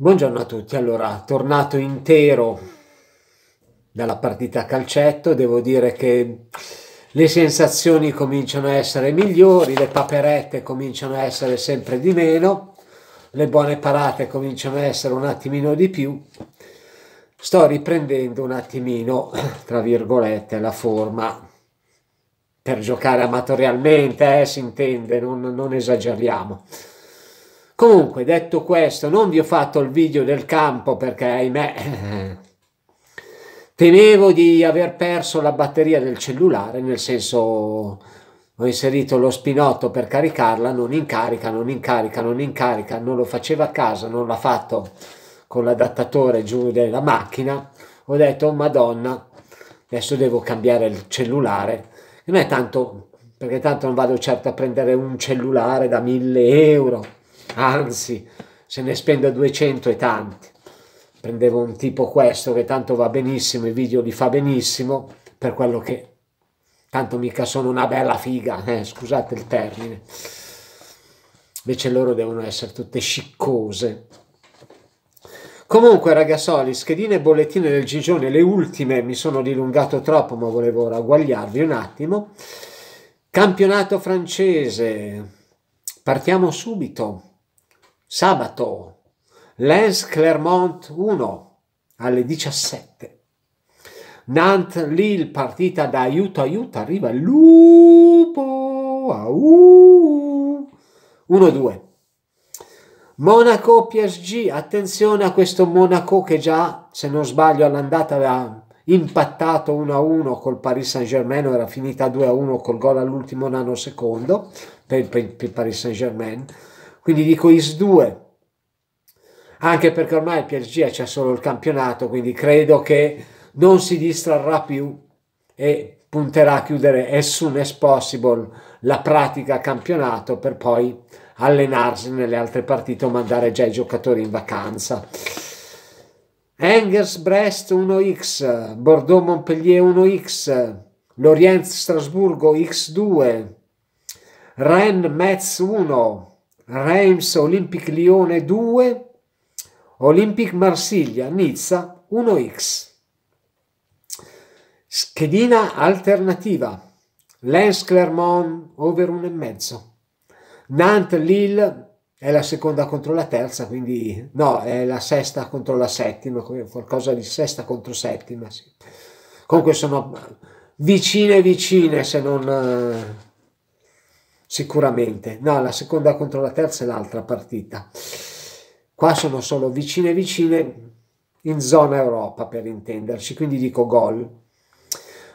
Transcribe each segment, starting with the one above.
Buongiorno a tutti, allora tornato intero dalla partita a calcetto, devo dire che le sensazioni cominciano a essere migliori, le paperette cominciano a essere sempre di meno, le buone parate cominciano a essere un attimino di più, sto riprendendo un attimino, tra virgolette, la forma per giocare amatorialmente, eh, si intende, non, non esageriamo. Comunque, detto questo, non vi ho fatto il video del campo perché, ahimè, temevo di aver perso la batteria del cellulare, nel senso ho inserito lo spinotto per caricarla, non incarica, non incarica, non incarica, non lo faceva a casa, non l'ha fatto con l'adattatore giù della macchina, ho detto, oh, madonna, adesso devo cambiare il cellulare, non è tanto, perché tanto non vado certo a prendere un cellulare da 1000 euro, anzi se ne spende 200 e tanti. Prendevo un tipo questo che tanto va benissimo, i video li fa benissimo, per quello che tanto mica sono una bella figa, eh, scusate il termine. Invece loro devono essere tutte sciccose. Comunque ragazzoli, schedine e bollettine del Gigione, le ultime, mi sono dilungato troppo ma volevo ragguagliarvi un attimo. Campionato francese, partiamo subito sabato Lens Clermont 1 alle 17. Nantes Lille partita da aiuto aiuto arriva il lupo au 1-2. Monaco PSG, attenzione a questo Monaco che già, se non sbaglio, all'andata aveva impattato 1-1 col Paris Saint-Germain, era finita 2-1 col gol all'ultimo nanosecondo per il Paris Saint-Germain quindi dico IS 2, anche perché ormai il PSG c'è solo il campionato, quindi credo che non si distrarrà più e punterà a chiudere as soon as possible la pratica campionato per poi allenarsi nelle altre partite o mandare già i giocatori in vacanza. Angers Brest 1x, Bordeaux Montpellier 1x, Lorient Strasburgo x2, Rennes Metz 1, Reims Olympic Lione 2, Olympic Marsiglia, Nizza 1x. Schedina alternativa. Lens Clermont over 1,5. Nantes Lille è la seconda contro la terza, quindi no, è la sesta contro la settima, qualcosa di sesta contro settima. Sì. Comunque sono vicine vicine se non eh, sicuramente. No, la seconda contro la terza è l'altra partita. Qua sono solo vicine vicine in zona Europa per intenderci, quindi dico gol.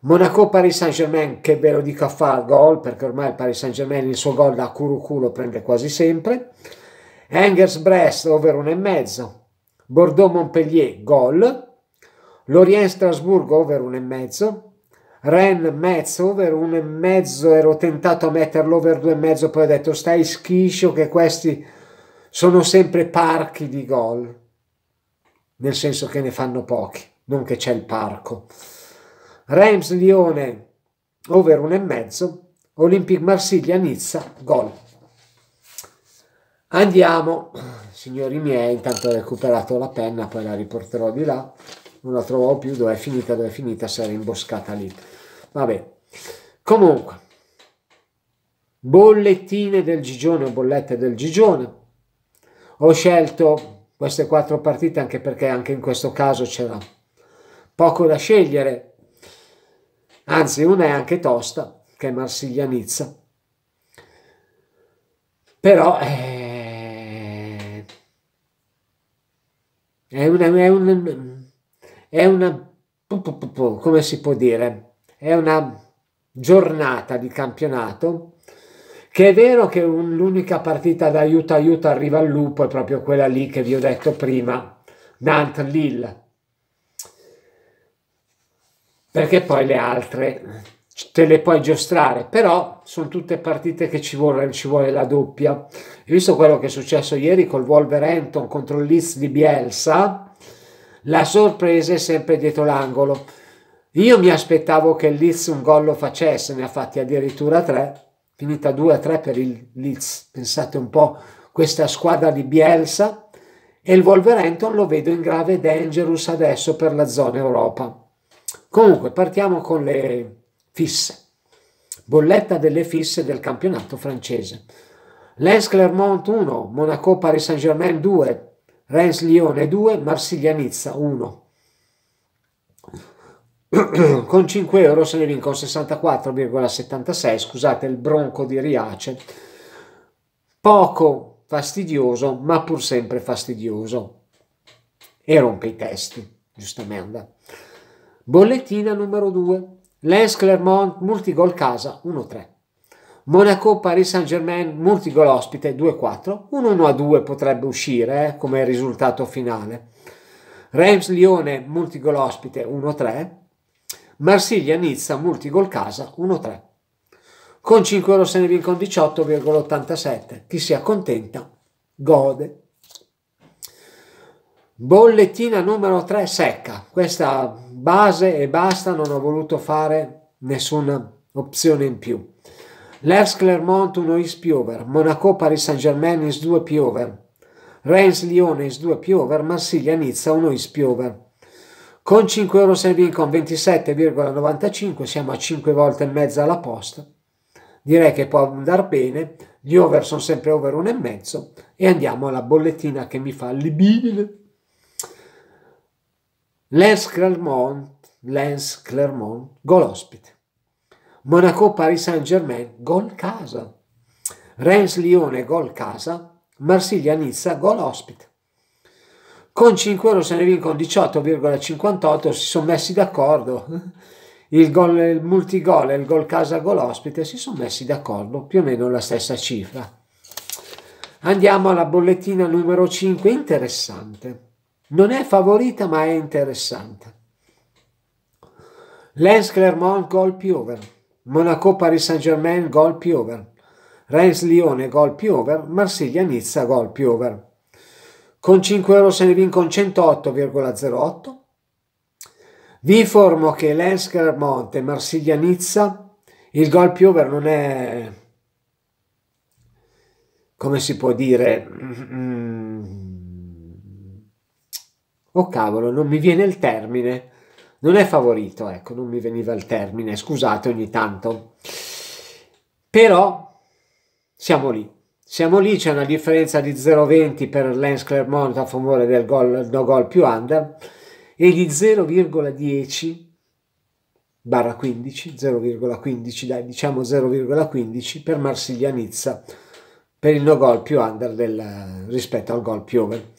Monaco Paris Saint Germain, che ve lo dico a far gol, perché ormai il Paris Saint Germain il suo gol da curucu lo prende quasi sempre. Angers Brest, over 1,5. Bordeaux Montpellier, gol. Lorient Strasburgo, over 1,5. Ren mezzo over un e mezzo ero tentato a metterlo over due e mezzo poi ho detto stai schiscio che questi sono sempre parchi di gol nel senso che ne fanno pochi non che c'è il parco Reims Lione over un e mezzo Olympique Marsiglia Nizza gol andiamo signori miei intanto ho recuperato la penna poi la riporterò di là non la trovavo più dove è finita dove è finita si era imboscata lì Vabbè. Comunque, bollettine del Gigione o bollette del Gigione. Ho scelto queste quattro partite anche perché anche in questo caso c'era poco da scegliere. Anzi, una è anche tosta, che è Marsiglia-Nizza. Però eh, è una... È una, è una come si può dire? è una giornata di campionato che è vero che un, l'unica partita d'aiuto aiuto arriva al lupo è proprio quella lì che vi ho detto prima, Nantes-Lille, perché poi le altre te le puoi giostrare, però sono tutte partite che ci vuole, ci vuole la doppia. Hai visto quello che è successo ieri col Wolverhampton contro l'Is di Bielsa? La sorpresa è sempre dietro l'angolo io mi aspettavo che il Leeds un gol lo facesse, ne ha fatti addirittura tre, finita 2 3 per il Leeds. Pensate un po' questa squadra di Bielsa e il Wolverhampton lo vedo in grave dangerous adesso per la zona Europa. Comunque partiamo con le fisse. Bolletta delle fisse del campionato francese. Lens Clermont 1, Monaco Paris Saint-Germain 2, Reims Lione 2, Marsiglia Nizza 1. con 5 euro se ne vincono 64,76 scusate il bronco di Riace poco fastidioso ma pur sempre fastidioso e rompe i testi giustamente bollettina numero 2 Lens Clermont multigol casa 1-3 Monaco Paris Saint Germain multigol ospite 2-4 un 1-2 potrebbe uscire eh, come risultato finale Reims Lione multigol ospite 1-3 Marsiglia-Nizza, multigol casa 1-3. Con 5 euro se ne vincono 18,87. Chi si accontenta gode. Bollettina numero 3 secca. Questa base e basta, non ho voluto fare nessuna opzione in più. Lers Clermont 1 is piover, Monaco Paris Saint Germain is 2 piover, Reims Lyon is 2 piover, Marsiglia Nizza 1 is piover. Con 5 euro se ne con 27,95 siamo a 5 volte e mezza alla posta. Direi che può andare bene, gli over sono sempre over 1,5 e andiamo alla bollettina che mi fa libidine. Lens Clermont, Lens Clermont, gol ospite. Monaco Paris Saint-Germain, gol casa. Reims Lione, gol casa. Marsiglia Nizza, gol ospite. Con 5 euro se ne vincono 18,58, si sono messi d'accordo. Il, gol, il multigol e il gol casa gol ospite si sono messi d'accordo, più o meno la stessa cifra. Andiamo alla bollettina numero 5, interessante. Non è favorita ma è interessante. Lens Clermont gol più over. Monaco Paris Saint Germain gol più over. Reims Lione gol più over. Marsiglia Nizza gol più over. Con 5 euro se ne vincono 108,08. Vi informo che Lens Monte, Marsiglia Nizza, il gol più over non è, come si può dire, mm, mm, mm. oh cavolo, non mi viene il termine, non è favorito, ecco, non mi veniva il termine, scusate ogni tanto, però siamo lì. Siamo lì, c'è una differenza di 0,20 per Lens Clermont a favore del gol, no gol più under e di 0,10 barra 15, 0,15, dai diciamo 0,15 per Marsiglia Nizza per il no gol più under del, rispetto al gol più over.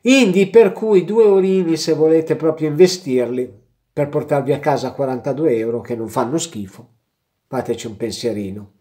Indi per cui due orini se volete proprio investirli per portarvi a casa 42 euro che non fanno schifo, fateci un pensierino.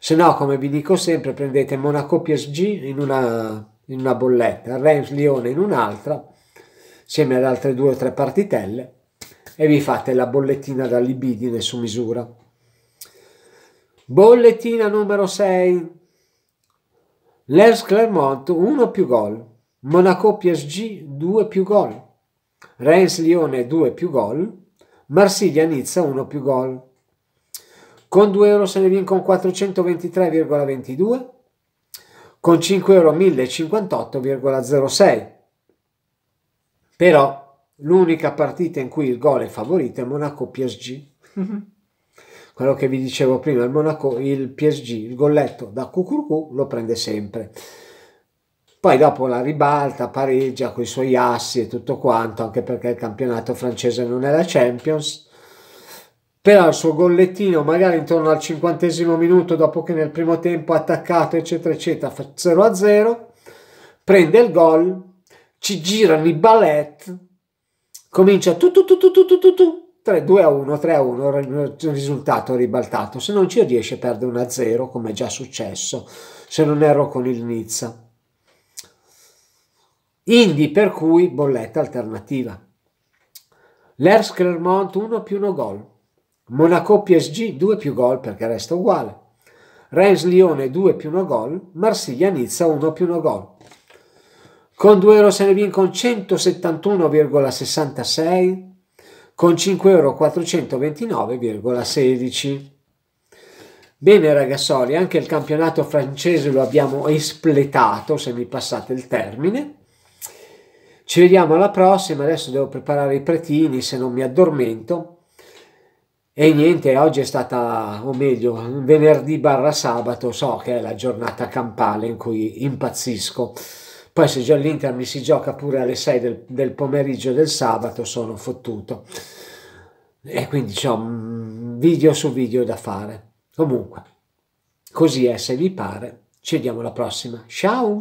Se no, come vi dico sempre, prendete Monaco PSG in una, in una bolletta, Reims Lione in un'altra, insieme ad altre due o tre partitelle, e vi fate la bollettina da libidine su misura. Bollettina numero 6. Lens Clermont 1 più gol. Monaco PSG 2 più gol. Reims Lione 2 più gol. Marsiglia Nizza 1 più gol con 2 euro se ne vincono 423,22, con 5 euro 1058,06. Però l'unica partita in cui il gol è favorito è Monaco PSG. mm Quello che vi dicevo prima, il, Monaco, il PSG, il golletto da Cucurcù lo prende sempre. Poi dopo la ribalta, pareggia con i suoi assi e tutto quanto, anche perché il campionato francese non è la Champions però il suo gollettino magari intorno al cinquantesimo minuto dopo che nel primo tempo ha attaccato eccetera eccetera fa 0 a 0 prende il gol ci girano i ballet comincia tu tu tu tu tu tu tu, tu 3 2 a 1 3 a 1 risultato ribaltato se non ci riesce perde 1 a 0 come è già successo se non erro con il Nizza Indi per cui bolletta alternativa. L'Ers Clermont 1 più 1 gol. Monaco PSG 2 più gol perché resta uguale. Reims Lione 2 più 1 gol, Marsiglia Nizza 1 più 1 gol. Con 2 euro se ne viene con 171,66, con 5 euro 429,16. Bene ragazzoli, anche il campionato francese lo abbiamo espletato, se mi passate il termine. Ci vediamo alla prossima, adesso devo preparare i pretini se non mi addormento e niente, oggi è stata, o meglio, venerdì barra sabato, so che è la giornata campale in cui impazzisco. Poi se già l'Inter mi si gioca pure alle 6 del, del pomeriggio del sabato sono fottuto. E quindi ho mm, video su video da fare. Comunque, così è se vi pare. Ci vediamo alla prossima. Ciao!